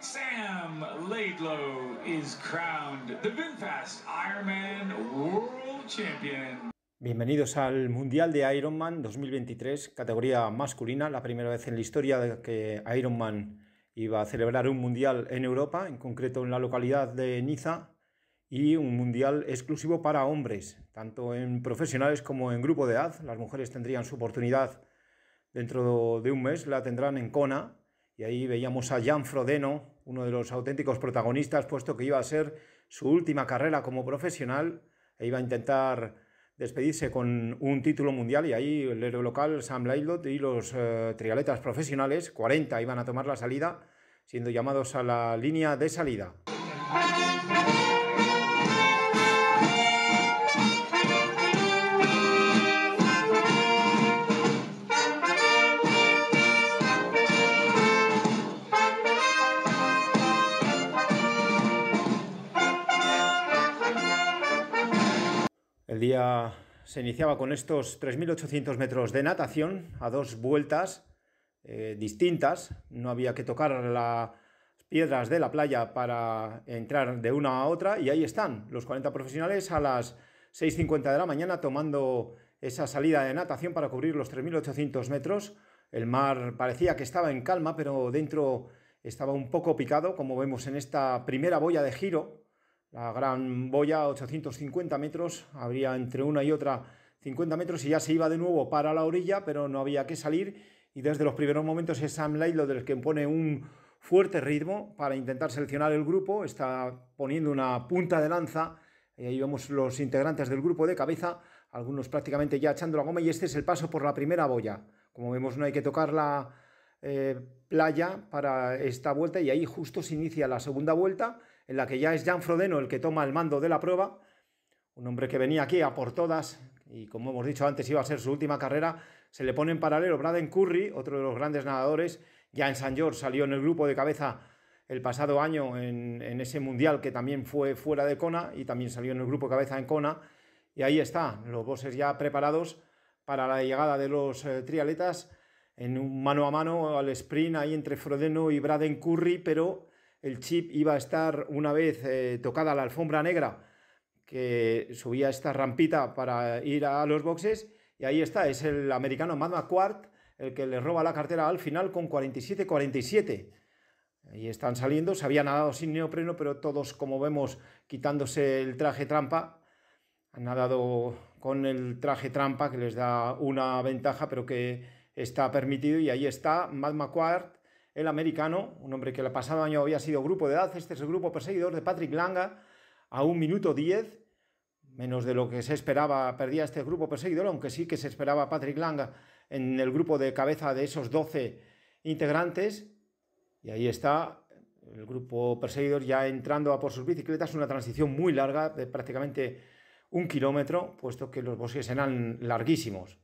Sam Laidlow is crowned the VinFast Ironman World Champion. Bienvenidos al Mundial de Ironman 2023, categoría masculina, la primera vez en la historia de que Ironman iba a celebrar un mundial en Europa, en concreto en la localidad de Niza, y un mundial exclusivo para hombres, tanto en profesionales como en grupo de edad. Las mujeres tendrían su oportunidad dentro de un mes, la tendrán en Kona, y ahí veíamos a Jan Frodeno, uno de los auténticos protagonistas, puesto que iba a ser su última carrera como profesional e iba a intentar despedirse con un título mundial y ahí el héroe local Sam Lailot y los eh, triatletas profesionales, 40, iban a tomar la salida, siendo llamados a la línea de salida. El día se iniciaba con estos 3.800 metros de natación a dos vueltas eh, distintas. No había que tocar las piedras de la playa para entrar de una a otra y ahí están los 40 profesionales a las 6.50 de la mañana tomando esa salida de natación para cubrir los 3.800 metros. El mar parecía que estaba en calma, pero dentro estaba un poco picado, como vemos en esta primera boya de giro la gran boya, 850 metros, habría entre una y otra 50 metros y ya se iba de nuevo para la orilla, pero no había que salir. Y desde los primeros momentos es Sam lo del que pone un fuerte ritmo para intentar seleccionar el grupo. Está poniendo una punta de lanza. Y ahí vemos los integrantes del grupo de cabeza, algunos prácticamente ya echando la goma. Y este es el paso por la primera boya. Como vemos, no hay que tocar la eh, playa para esta vuelta. Y ahí justo se inicia la segunda vuelta en la que ya es Jan Frodeno el que toma el mando de la prueba, un hombre que venía aquí a por todas y como hemos dicho antes iba a ser su última carrera, se le pone en paralelo Braden Curry, otro de los grandes nadadores, ya en San George salió en el grupo de cabeza el pasado año en, ese mundial que también fue fuera de Kona y también salió en el grupo de cabeza en Kona y ahí está, los bosses ya preparados para la llegada de los eh, trialetas en un mano a mano al sprint ahí entre Frodeno y Braden Curry, pero el chip iba a estar una vez eh, tocada la alfombra negra, que subía esta rampita para ir a los boxes, y ahí está, es el americano Matt McQuart el que le roba la cartera al final con 47-47. Y están saliendo, se había nadado sin neopreno, pero todos, como vemos, quitándose el traje trampa, han nadado con el traje trampa que les da una ventaja, pero que está permitido. Y ahí está Matt McQuart el americano, un hombre que el pasado año había sido grupo de edad, este es el grupo perseguidor de Patrick Langa, a un minuto diez. menos de lo que se esperaba, perdía este grupo perseguidor, aunque sí que se esperaba Patrick Langa en el grupo de cabeza de esos 12 integrantes. Y ahí está el grupo perseguidor ya entrando a por sus bicicletas, una transición muy larga, de prácticamente un kilómetro, puesto que los bosques eran larguísimos.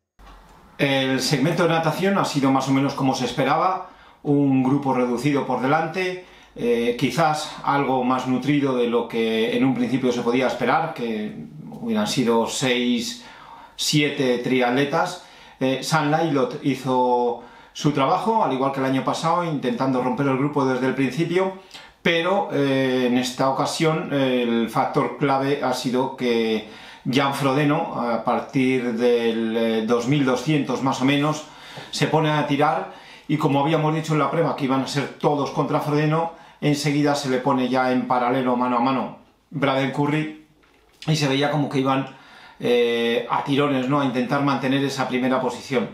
El segmento de natación ha sido más o menos como se esperaba un grupo reducido por delante, eh, quizás algo más nutrido de lo que en un principio se podía esperar, que hubieran sido 6, 7 triatletas. Eh, San Lailot hizo su trabajo, al igual que el año pasado, intentando romper el grupo desde el principio, pero eh, en esta ocasión el factor clave ha sido que Jan Frodeno, a partir del 2200 más o menos, se pone a tirar y como habíamos dicho en la prueba que iban a ser todos contra Frodeno, enseguida se le pone ya en paralelo mano a mano Braden Curry y se veía como que iban eh, a tirones, ¿no? A intentar mantener esa primera posición.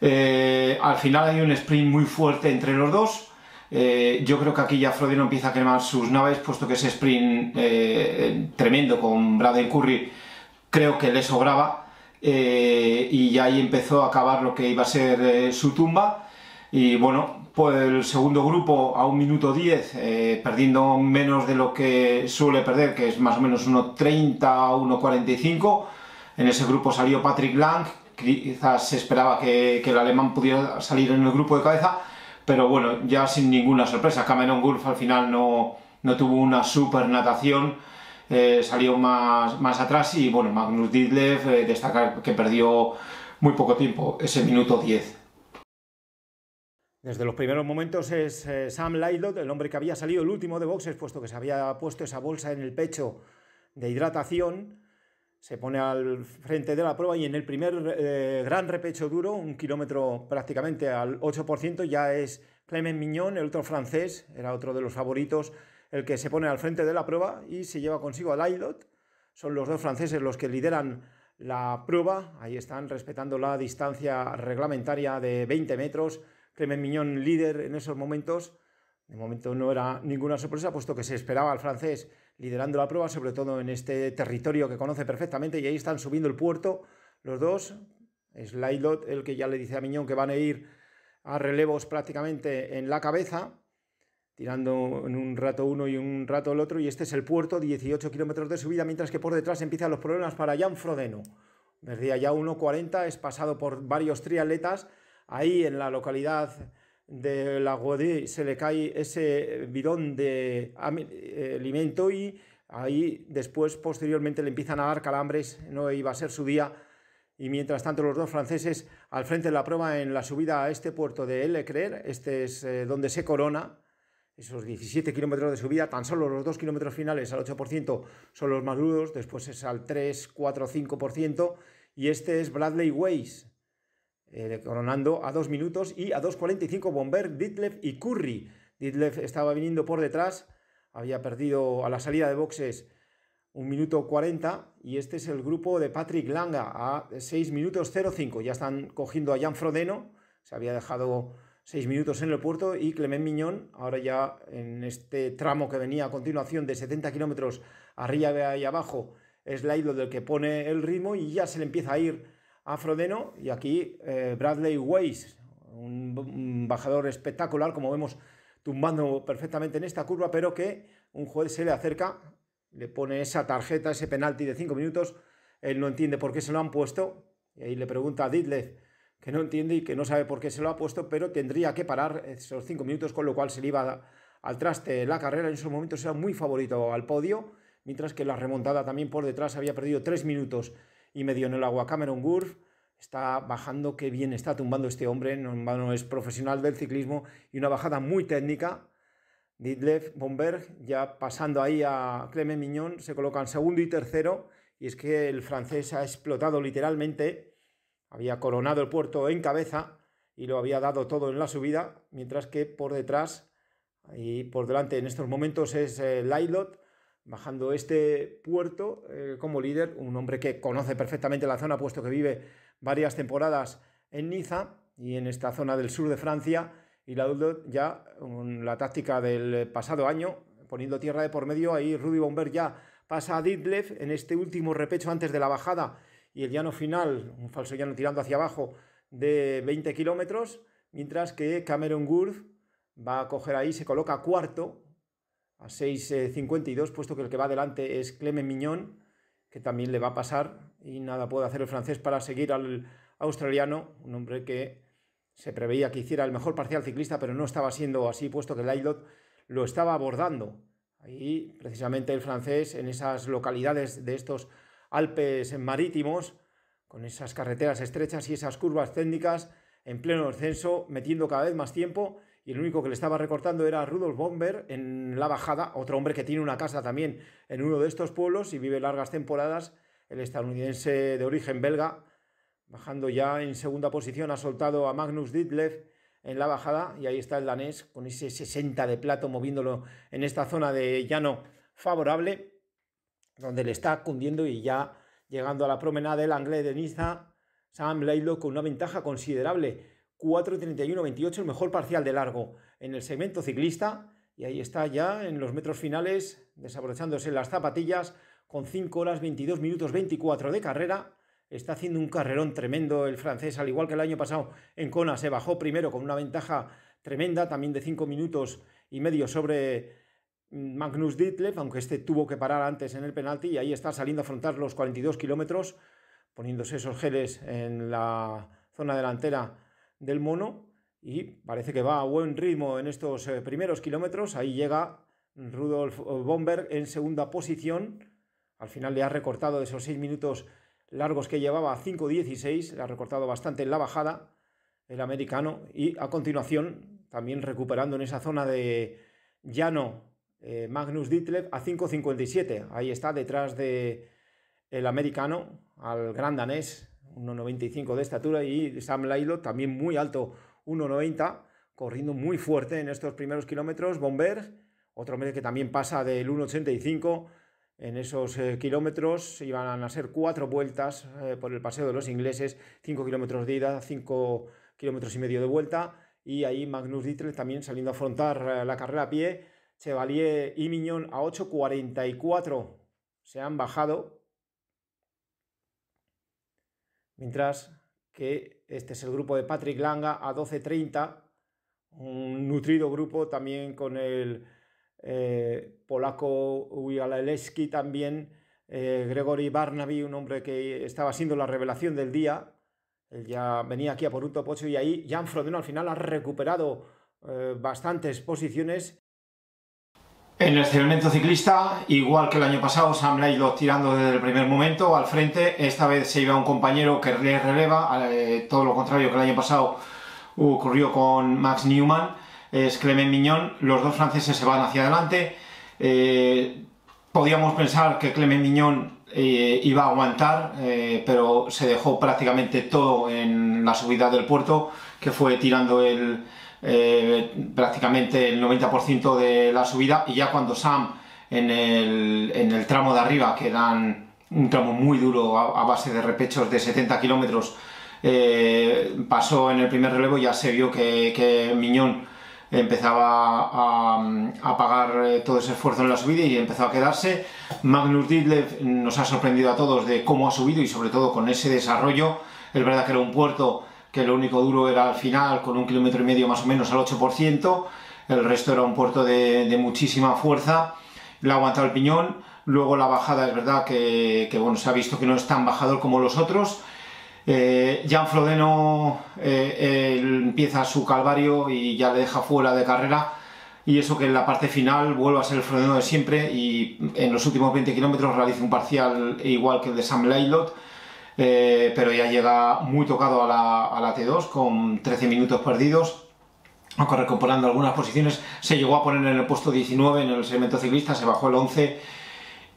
Eh, al final hay un sprint muy fuerte entre los dos. Eh, yo creo que aquí ya Frodeno empieza a quemar sus naves, puesto que ese sprint tremendo con Braden Curry creo que le sobraba. Eh, y ahí empezó a acabar lo que iba a ser su tumba. Y bueno, pues el segundo grupo a un minuto 10, eh, perdiendo menos de lo que suele perder, que es más o menos 1.30, 1.45. En ese grupo salió Patrick Lang, quizás se esperaba que, el alemán pudiera salir en el grupo de cabeza, pero bueno, ya sin ninguna sorpresa. Cameron Gulf al final no, tuvo una super natación, eh, salió más, más atrás y bueno, Magnus Didlev, destaca eh, destacar que perdió muy poco tiempo, ese minuto 10. Desde los primeros momentos es eh, Sam Lailot, el hombre que había salido el último de boxes, puesto que se había puesto esa bolsa en el pecho de hidratación. Se pone al frente de la prueba y en el primer eh, gran repecho duro, un kilómetro prácticamente al 8%, ya es Clement Mignon, el otro francés, era otro de los favoritos, el que se pone al frente de la prueba y se lleva consigo a Lailot, Son los dos franceses los que lideran la prueba. Ahí están respetando la distancia reglamentaria de 20 metros Clement Miñón líder en esos momentos. De momento no era ninguna sorpresa, puesto que se esperaba al francés liderando la prueba, sobre todo en este territorio que conoce perfectamente, y ahí están subiendo el puerto los dos. Es Lailot el que ya le dice a Miñón que van a ir a relevos prácticamente en la cabeza, tirando en un rato uno y un rato el otro, y este es el puerto, 18 kilómetros de subida, mientras que por detrás empiezan los problemas para Jan Frodeno. desde ya 1.40, es pasado por varios triatletas, ahí en la localidad de la se le cae ese bidón de eh, alimento y ahí después, posteriormente, le empiezan a dar calambres, no iba a ser su día. Y mientras tanto, los dos franceses al frente de la prueba en la subida a este puerto de creer este es eh, donde se corona, esos 17 kilómetros de subida, tan solo los dos kilómetros finales al 8% son los más duros, después es al 3, 4, 5%, y este es Bradley Weiss, eh, coronando a 2 minutos y a 2.45 Bomber, Ditlev y Curry. Ditlev estaba viniendo por detrás, había perdido a la salida de boxes 1 minuto 40 y este es el grupo de Patrick Langa a 6 minutos 05. Ya están cogiendo a Jan Frodeno, se había dejado 6 minutos en el puerto y Clement Miñón, ahora ya en este tramo que venía a continuación de 70 kilómetros arriba y abajo, es la ido del que pone el ritmo y ya se le empieza a ir afrodeno y aquí eh, Bradley Weiss, un bajador espectacular, como vemos tumbando perfectamente en esta curva, pero que un juez se le acerca, le pone esa tarjeta, ese penalti de 5 minutos, él no entiende por qué se lo han puesto, y ahí le pregunta a Ditlev, que no entiende y que no sabe por qué se lo ha puesto, pero tendría que parar esos 5 minutos, con lo cual se le iba al traste la carrera, en esos momentos era muy favorito al podio, mientras que la remontada también por detrás había perdido 3 minutos y medio en el agua. Cameron Gurf está bajando, qué bien está tumbando este hombre, no, es profesional del ciclismo y una bajada muy técnica. Didlev Bomberg ya pasando ahí a Clement Miñón, se coloca en segundo y tercero. Y es que el francés ha explotado literalmente, había coronado el puerto en cabeza y lo había dado todo en la subida, mientras que por detrás y por delante en estos momentos es eh, Lailot, bajando este puerto eh, como líder, un hombre que conoce perfectamente la zona, puesto que vive varias temporadas en Niza y en esta zona del sur de Francia, y la ya la táctica del pasado año, poniendo tierra de por medio, ahí Rudy Bomber ya pasa a Ditlev en este último repecho antes de la bajada y el llano final, un falso llano tirando hacia abajo de 20 kilómetros, mientras que Cameron Gurf va a coger ahí, se coloca cuarto, a 6.52, eh, puesto que el que va adelante es Clemen Miñón, que también le va a pasar y nada puede hacer el francés para seguir al australiano, un hombre que se preveía que hiciera el mejor parcial ciclista, pero no estaba siendo así, puesto que el Lailot lo estaba abordando. Ahí, precisamente, el francés, en esas localidades de estos Alpes marítimos, con esas carreteras estrechas y esas curvas técnicas, en pleno descenso, metiendo cada vez más tiempo y el único que le estaba recortando era Rudolf Bomber en La Bajada, otro hombre que tiene una casa también en uno de estos pueblos y vive largas temporadas, el estadounidense de origen belga, bajando ya en segunda posición, ha soltado a Magnus Ditlev en la bajada y ahí está el danés con ese 60 de plato moviéndolo en esta zona de llano favorable, donde le está cundiendo y ya llegando a la promenada el Anglés de Niza, Sam Leilo, con una ventaja considerable. 4.31.28, el mejor parcial de largo en el segmento ciclista. Y ahí está ya en los metros finales, desabrochándose las zapatillas, con 5 horas 22 minutos 24 de carrera. Está haciendo un carrerón tremendo el francés, al igual que el año pasado en Kona se bajó primero con una ventaja tremenda, también de 5 minutos y medio sobre mm, Magnus Ditlev, aunque este tuvo que parar antes en el penalti y ahí está saliendo a afrontar los 42 kilómetros, poniéndose esos geles en la zona delantera del mono y parece que va a buen ritmo en estos eh, primeros kilómetros. Ahí llega Rudolf eh, Bomberg en segunda posición. Al final le ha recortado de esos seis minutos largos que llevaba a 5.16, le ha recortado bastante en la bajada el americano y a continuación también recuperando en esa zona de llano eh, Magnus Ditlev a 5.57. Ahí está detrás de el americano al gran danés 1,95 de estatura, y Sam Lailo también muy alto, 1,90, corriendo muy fuerte en estos primeros kilómetros. Bomberg, otro medio que también pasa del 1,85 en esos eh, kilómetros. Iban a ser cuatro vueltas eh, por el paseo de los ingleses, 5 kilómetros de ida, 5 kilómetros y medio de vuelta. Y ahí Magnus Dietrich también saliendo a afrontar eh, la carrera a pie. Chevalier y Miñón a 8.44 se han bajado mientras que este es el grupo de Patrick Langa a 12.30, un nutrido grupo también con el eh, polaco Wialelewski también, eh, Gregory Barnaby, un hombre que estaba siendo la revelación del día, él ya venía aquí a por un topocho y ahí Jan Frodeno al final ha recuperado eh, bastantes posiciones en el segmento ciclista, igual que el año pasado, Sam ido tirando desde el primer momento al frente. Esta vez se iba un compañero que le releva, eh, todo lo contrario que el año pasado ocurrió con Max Newman. Es Clement Miñón, los dos franceses se van hacia adelante. Eh, podíamos pensar que Clement Miñón eh, iba a aguantar, pero se dejó prácticamente todo en la subida del puerto, que fue tirando el, eh, prácticamente el 90% de la subida y ya cuando Sam en el, tramo de arriba, que dan un tramo muy duro a, base de repechos de 70 kilómetros, eh, pasó en el primer relevo, ya se vio que, Miñón empezaba a, a, pagar eh, todo ese esfuerzo en la subida y empezó a quedarse. Magnus Didlev nos ha sorprendido a todos de cómo ha subido y sobre todo con ese desarrollo. Es verdad que era un puerto que lo único duro era al final, con un kilómetro y medio más o menos al 8%, el resto era un puerto de, muchísima fuerza, ha aguantado el piñón, luego la bajada es verdad que, bueno, se ha visto que no es tan bajador como los otros, eh, Jan Frodeno eh, empieza su calvario y ya le deja fuera de carrera, y eso que en la parte final vuelve a ser el Frodeno de siempre y en los últimos 20 kilómetros realiza un parcial igual que el de Sam Lailot, eh, pero ya llega muy tocado a la, a la T2 con 13 minutos perdidos, aunque algunas posiciones, se llegó a poner en el puesto 19 en el segmento ciclista, se bajó el 11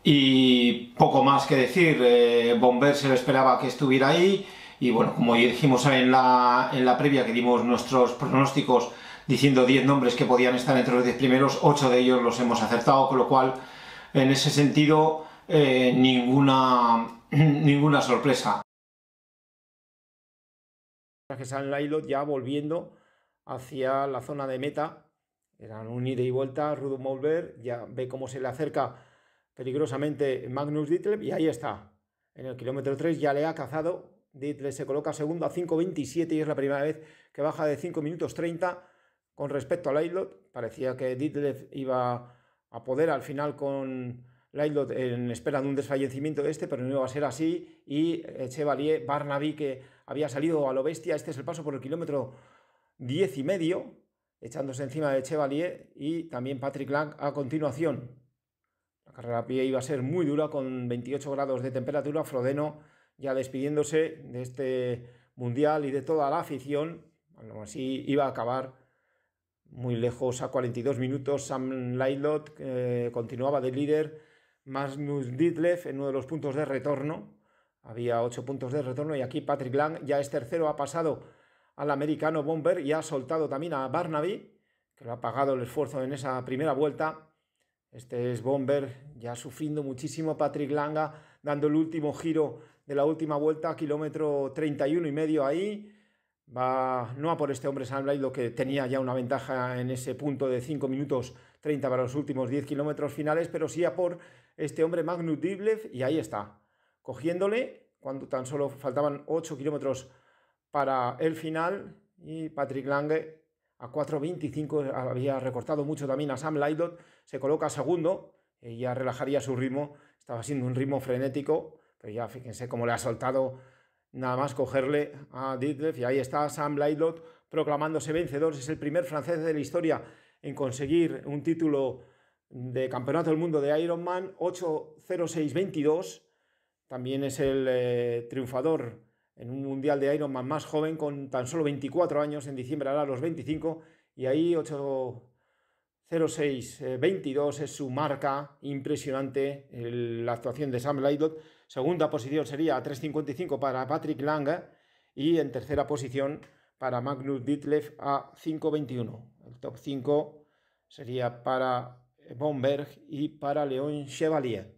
y poco más que decir, eh, Bomber se lo esperaba que estuviera ahí y bueno, como dijimos en la, en la previa que dimos nuestros pronósticos diciendo 10 nombres que podían estar entre los 10 primeros, 8 de ellos los hemos acertado, con lo cual en ese sentido eh, ninguna, ninguna sorpresa. Que San Lailot ya volviendo hacia la zona de meta, eran un ida y vuelta, Rudolf Molver ya ve cómo se le acerca peligrosamente Magnus Ditlev y ahí está, en el kilómetro 3 ya le ha cazado, Ditle se coloca segundo a 5.27 y es la primera vez que baja de 5 minutos 30 con respecto a Lailot, parecía que Ditle iba a poder al final con Lailot en espera de un desfallecimiento de este, pero no iba a ser así. Y Chevalier Barnaby, que había salido a lo bestia, este es el paso por el kilómetro 10 y medio, echándose encima de Chevalier y también Patrick Lang a continuación. La carrera a pie iba a ser muy dura con 28 grados de temperatura. Frodeno ya despidiéndose de este mundial y de toda la afición. Bueno, así iba a acabar muy lejos a 42 minutos. Sam Lailot eh, continuaba de líder Magnus Ditlev en uno de los puntos de retorno. Había ocho puntos de retorno y aquí Patrick Lang ya es tercero, ha pasado al americano Bomber y ha soltado también a Barnaby, que lo ha pagado el esfuerzo en esa primera vuelta. Este es Bomber, ya sufriendo muchísimo Patrick Langa, dando el último giro de la última vuelta, kilómetro 31 y medio ahí. Va no a por este hombre San lo que tenía ya una ventaja en ese punto de 5 minutos 30 para los últimos 10 kilómetros finales, pero sí a por este hombre Magnus Diblev y ahí está, cogiéndole cuando tan solo faltaban 8 kilómetros para el final y Patrick Lange a 4.25 había recortado mucho también a Sam Laidot, se coloca segundo y ya relajaría su ritmo, estaba siendo un ritmo frenético, pero ya fíjense cómo le ha soltado nada más cogerle a Diblev y ahí está Sam Laidot proclamándose vencedor, es el primer francés de la historia en conseguir un título de Campeonato del Mundo de Ironman 80622. También es el eh, triunfador en un mundial de Ironman más joven, con tan solo 24 años. En diciembre ahora los 25 y ahí 80622 es su marca impresionante. la actuación de Sam Laidot. Segunda posición sería 355 para Patrick Lange y en tercera posición para Magnus Ditlev a 5.21. El top 5 sería para Bomberg y para León Chevalier.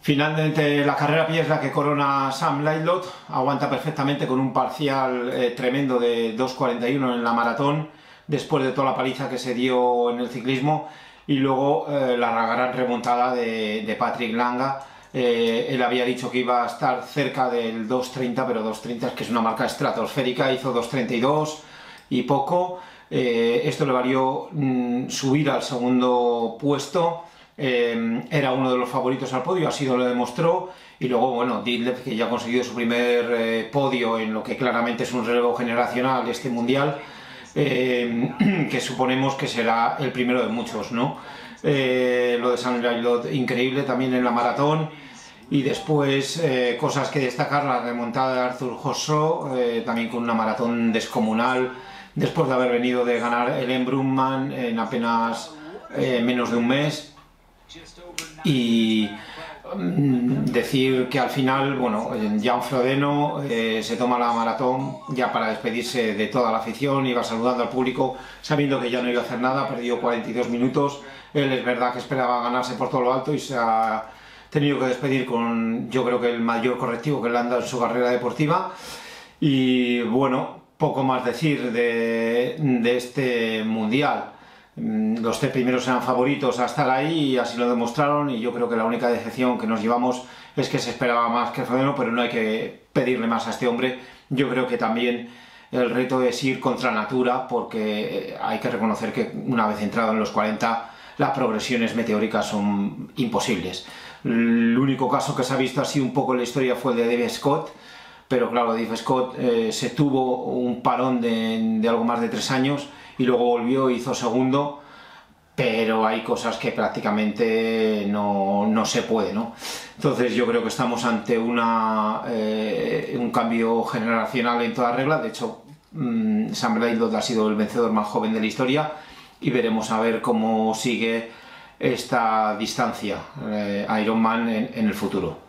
Finalmente la carrera pieza que corona Sam Lightlot, aguanta perfectamente con un parcial eh, tremendo de 2.41 en la maratón, después de toda la paliza que se dio en el ciclismo y luego eh, la gran remontada de, Patrick Langa. Eh, él había dicho que iba a estar cerca del 2.30, pero 2.30 es que es una marca estratosférica, hizo 2.32 y poco. Eh, esto le valió mm, subir al segundo puesto. era uno de los favoritos al podio, así lo demostró. Y luego, bueno, Dillep, que ya ha conseguido su primer podio en lo que claramente es un relevo generacional este mundial eh, que suponemos que será el primero de muchos, ¿no? Eh, lo de San lot increíble también en la maratón y después eh, cosas que destacar, la remontada de Arthur Josso, también con una maratón descomunal, después de haber venido de ganar el Embrunman en apenas menos de un mes y Mm, decir que al final, bueno, Jan Frodeno eh, se toma la maratón ya para despedirse de toda la afición, iba saludando al público sabiendo que ya no iba a hacer nada, perdió 42 minutos, él es verdad que esperaba ganarse por todo lo alto y se ha tenido que despedir con yo creo que el mayor correctivo que le han dado en su carrera deportiva y bueno, poco más decir de este mundial. Mm, los tres primeros eran favoritos hasta estar ahí y así lo demostraron y yo creo que la única decepción que nos llevamos es que se esperaba más que Frodeno, pero no hay que pedirle más a este hombre. Yo creo que también el reto es ir contra natura porque eh, hay que reconocer que una vez entrado en los 40 las progresiones meteóricas son imposibles. El único caso que se ha visto así un poco en la historia fue el de David Scott, pero claro, Dave Scott eh, se tuvo un parón de, algo más de tres años y luego volvió e hizo segundo, pero hay cosas que prácticamente no, se puede, ¿no? Entonces yo creo que estamos ante una, eh, un cambio generacional en toda regla, de hecho mm, Sam Sam ha sido el vencedor más joven de la historia y veremos a ver cómo sigue esta distancia eh, Iron Man en el futuro.